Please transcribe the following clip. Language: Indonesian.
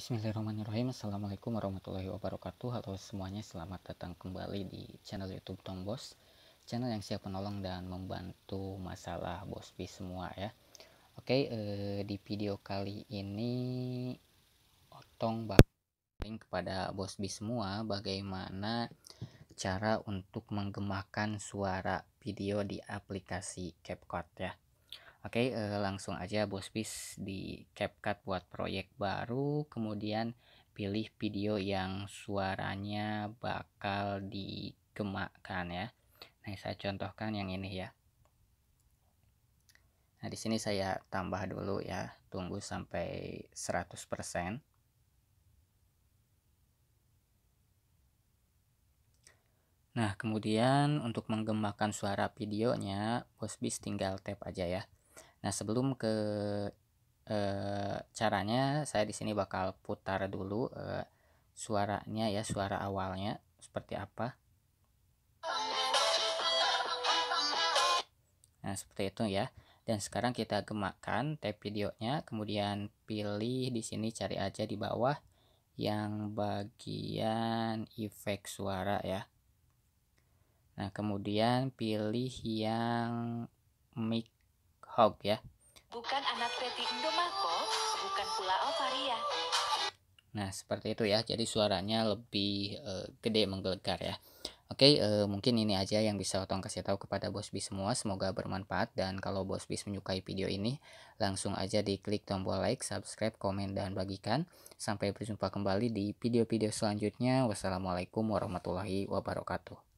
Bismillahirrahmanirrahim Assalamualaikum warahmatullahi wabarakatuh Halo semuanya selamat datang kembali di channel youtube Tom Bos Channel yang siap menolong dan membantu masalah bospi semua ya Oke eh, di video kali ini Otong bakal kepada bospi semua Bagaimana cara untuk menggemakan suara video di aplikasi CapCut ya Oke, uh, langsung aja bos bis di CapCut buat proyek baru, kemudian pilih video yang suaranya bakal digemakan ya. Nah, saya contohkan yang ini ya. Nah, di sini saya tambah dulu ya, tunggu sampai 100%. Nah, kemudian untuk menggemakan suara videonya, bos bis tinggal tap aja ya. Nah, sebelum ke e, caranya, saya di sini bakal putar dulu e, suaranya ya, suara awalnya seperti apa. Nah, seperti itu ya. Dan sekarang kita gemakan tape videonya, kemudian pilih di sini cari aja di bawah yang bagian efek suara ya. Nah, kemudian pilih yang mic Hawk ya. Bukan anak peti Indomako, bukan pula Ovaria. Nah, seperti itu ya. Jadi suaranya lebih uh, gede menggelegar ya. Oke, uh, mungkin ini aja yang bisa Otong kasih tahu kepada Bos bis semua. Semoga bermanfaat dan kalau Bos bis menyukai video ini, langsung aja diklik tombol like, subscribe, komen dan bagikan. Sampai berjumpa kembali di video-video selanjutnya. Wassalamualaikum warahmatullahi wabarakatuh.